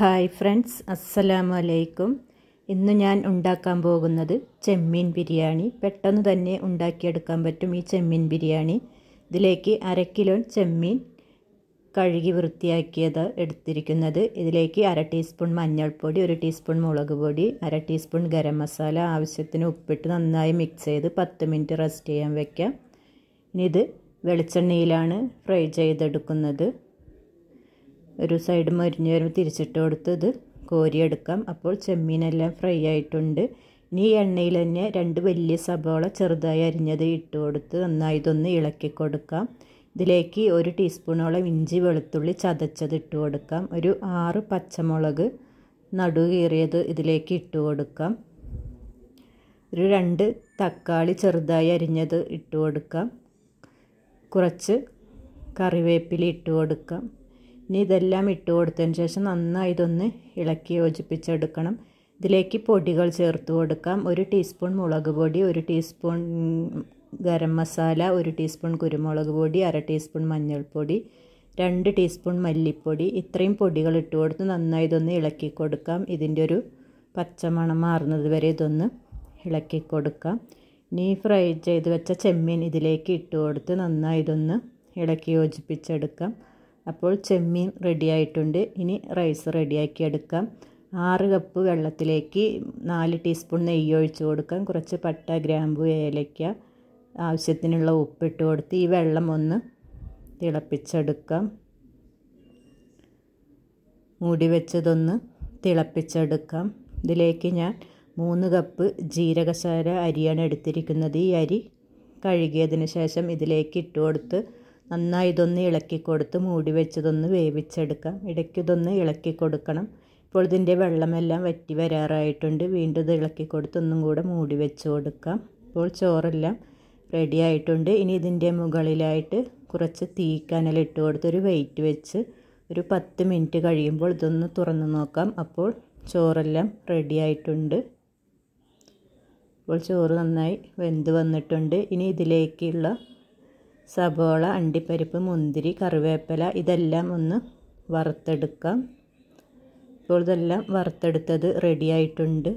hi friends അസ്സലാമു അലൈക്കും ഇന്ന് ഞാൻ ഉണ്ടാക്കാൻ പോകുന്നത് ചെമ്മീൻ ബിരിയാണി പെട്ടെന്ന് തന്നെ ഉണ്ടാക്കിയെടുക്കാൻ പറ്റും ഈ ചെമ്മീൻ ബിരിയാണി ഇതിലേക്ക് അര കിലോ ചെമ്മീൻ കഴുകി വൃത്തിയാക്കിയത് എടുത്തിരിക്കുന്നത് ഇതിലേക്ക് അര ടീസ്പൂൺ മഞ്ഞൾപ്പൊടി ഒരു ടീസ്പൂൺ മുളക് പൊടി അര ടീസ്പൂൺ ഗരം മസാല ആവശ്യത്തിന് ഉപ്പിട്ട് നന്നായി മിക്സ് ചെയ്ത് പത്ത് മിനിറ്റ് റെസ്റ്റ് ചെയ്യാൻ വയ്ക്കാം ഇനി ഇത് വെളിച്ചെണ്ണയിലാണ് ഫ്രൈ ചെയ്തെടുക്കുന്നത് ഒരു സൈഡ് മരിഞ്ഞ് വരുമ്പോൾ തിരിച്ചിട്ട് കൊടുത്തത് കോരിയെടുക്കാം അപ്പോൾ ചെമ്മീനെല്ലാം ഫ്രൈ ആയിട്ടുണ്ട് ഇനി എണ്ണയിൽ തന്നെ രണ്ട് വലിയ സബോള ചെറുതായി അരിഞ്ഞത് ഇട്ട് കൊടുത്ത് നന്നായിതൊന്ന് ഇളക്കി കൊടുക്കാം ഇതിലേക്ക് ഒരു ടീസ്പൂണോളം ഇഞ്ചി വെളുത്തുള്ളി ചതച്ചത് ഇട്ട് കൊടുക്കാം ഒരു ആറ് പച്ചമുളക് നടു കീറിയത് ഇതിലേക്ക് ഇട്ട് കൊടുക്കാം ഒരു രണ്ട് തക്കാളി ചെറുതായി അരിഞ്ഞത് ഇട്ട് കൊടുക്കാം കുറച്ച് കറിവേപ്പില ഇട്ട് കൊടുക്കാം ഇനി ഇതെല്ലാം ഇട്ട് കൊടുത്തതിന് ശേഷം നന്നായി ഇതൊന്ന് ഇളക്കി യോജിപ്പിച്ചെടുക്കണം ഇതിലേക്ക് പൊടികൾ ചേർത്ത് കൊടുക്കാം ഒരു ടീസ്പൂൺ മുളക് പൊടി ഒരു ടീസ്പൂൺ ഗരം മസാല ഒരു ടീസ്പൂൺ കുരുമുളക് പൊടി അര ടീസ്പൂൺ മഞ്ഞൾപ്പൊടി രണ്ട് ടീസ്പൂൺ മല്ലിപ്പൊടി ഇത്രയും പൊടികൾ ഇട്ട് കൊടുത്ത് നന്നായി ഇതൊന്ന് ഇളക്കി കൊടുക്കാം ഇതിൻ്റെ ഒരു പച്ചമണം മാറുന്നത് വരെ ഇതൊന്ന് ഇളക്കി കൊടുക്കാം ഇനി ഫ്രൈ ചെയ്ത് വെച്ച ചെമ്മീൻ ഇതിലേക്ക് ഇട്ട് കൊടുത്ത് നന്നായി ഇതൊന്ന് ഇളക്കി യോജിപ്പിച്ചെടുക്കാം അപ്പോൾ ചെമ്മീൻ റെഡി ആയിട്ടുണ്ട് ഇനി റൈസ് റെഡിയാക്കി എടുക്കാം ആറ് കപ്പ് വെള്ളത്തിലേക്ക് നാല് ടീസ്പൂൺ നെയ്യ് ഒഴിച്ച് കൊടുക്കാം കുറച്ച് പട്ട ഗ്രാമ്പു ഏലയ്ക്ക ആവശ്യത്തിനുള്ള ഉപ്പിട്ട് കൊടുത്ത് ഈ വെള്ളം ഒന്ന് തിളപ്പിച്ചെടുക്കാം മൂടി വെച്ചതൊന്ന് തിളപ്പിച്ചെടുക്കാം ഇതിലേക്ക് ഞാൻ മൂന്ന് കപ്പ് ജീരകശാല അരിയാണ് എടുത്തിരിക്കുന്നത് ഈ അരി കഴുകിയതിന് ശേഷം ഇതിലേക്ക് ഇട്ട് കൊടുത്ത് നന്നായി ഇതൊന്ന് ഇളക്കി കൊടുത്ത് മൂടി വെച്ചതൊന്ന് വേവിച്ചെടുക്കാം ഇടയ്ക്ക് ഇതൊന്ന് ഇളക്കി കൊടുക്കണം ഇപ്പോൾ ഇതിൻ്റെ വെള്ളമെല്ലാം വറ്റി വരാറായിട്ടുണ്ട് വീണ്ടും ഇത് ഇളക്കി കൊടുത്ത് ഒന്നും കൂടെ മൂടി വെച്ച് കൊടുക്കാം ഇപ്പോൾ ചോറെല്ലാം റെഡി ആയിട്ടുണ്ട് ഇനി ഇതിൻ്റെ മുകളിലായിട്ട് കുറച്ച് തീ കനലിട്ട് കൊടുത്ത് ഒരു വെയിറ്റ് വെച്ച് ഒരു പത്ത് മിനിറ്റ് കഴിയുമ്പോൾ ഇതൊന്ന് തുറന്ന് നോക്കാം അപ്പോൾ ചോറെല്ലാം റെഡി ആയിട്ടുണ്ട് ഇപ്പോൾ ചോറ് നന്നായി വെന്ത് വന്നിട്ടുണ്ട് ഇനി ഇതിലേക്കുള്ള സബോള അണ്ടിപ്പരിപ്പ് മുന്തിരി കറിവേപ്പില ഇതെല്ലാം ഒന്ന് വറുത്തെടുക്കാം ഇപ്പോൾ ഇതെല്ലാം വറുത്തെടുത്തത് റെഡിയായിട്ടുണ്ട്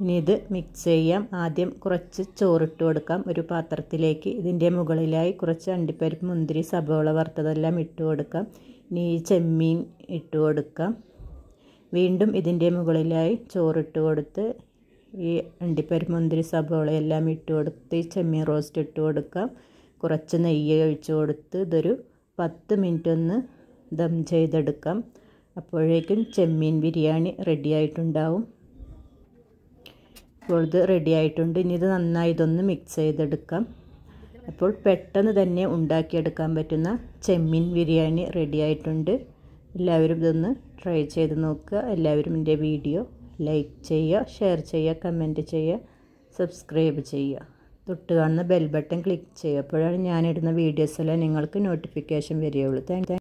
ഇനി ഇത് മിക്സ് ചെയ്യാം ആദ്യം കുറച്ച് ചോറിട്ട് കൊടുക്കാം ഒരു പാത്രത്തിലേക്ക് ഇതിൻ്റെ മുകളിലായി കുറച്ച് അണ്ടിപ്പരിപ്പ് മുന്തിരി സബോള വറുത്തതെല്ലാം ഇട്ട് കൊടുക്കാം ഇനി ഈ ചെമ്മീൻ ഇട്ട് കൊടുക്കാം വീണ്ടും ഇതിൻ്റെ മുകളിലായി ചോറിട്ട് കൊടുത്ത് ഈ അണ്ടിപ്പരിമുന്തിരി സബോള എല്ലാം ഇട്ട് കൊടുത്ത് ഈ ചെമ്മീൻ റോസ്റ്റ് ഇട്ട് കൊടുക്കാം കുറച്ച് നെയ്യ് ഒഴിച്ച് കൊടുത്ത് ഇതൊരു പത്ത് മിനിറ്റ് ഒന്ന് ദം ചെയ്തെടുക്കാം അപ്പോഴേക്കും ചെമ്മീൻ ബിരിയാണി റെഡി ആയിട്ടുണ്ടാവും അപ്പോൾ ഇത് റെഡി ആയിട്ടുണ്ട് ഇനി ഇത് നന്നായി ഇതൊന്ന് മിക്സ് ചെയ്തെടുക്കാം അപ്പോൾ പെട്ടെന്ന് തന്നെ ഉണ്ടാക്കിയെടുക്കാൻ പറ്റുന്ന ചെമ്മീൻ ബിരിയാണി റെഡി ആയിട്ടുണ്ട് എല്ലാവരും ഇതൊന്ന് ട്രൈ ചെയ്ത് നോക്കുക എല്ലാവരും എൻ്റെ വീഡിയോ ലൈക്ക് ചെയ്യുക ഷെയർ ചെയ്യുക കമൻറ്റ് ചെയ്യുക സബ്സ്ക്രൈബ് ചെയ്യുക തൊട്ട് കാണുന്ന ബെൽ ബട്ടൺ ക്ലിക്ക് ചെയ്യുക അപ്പോഴാണ് ഞാനിടുന്ന വീഡിയോസെല്ലാം നിങ്ങൾക്ക് നോട്ടിഫിക്കേഷൻ വരികയുള്ളൂ താങ്ക്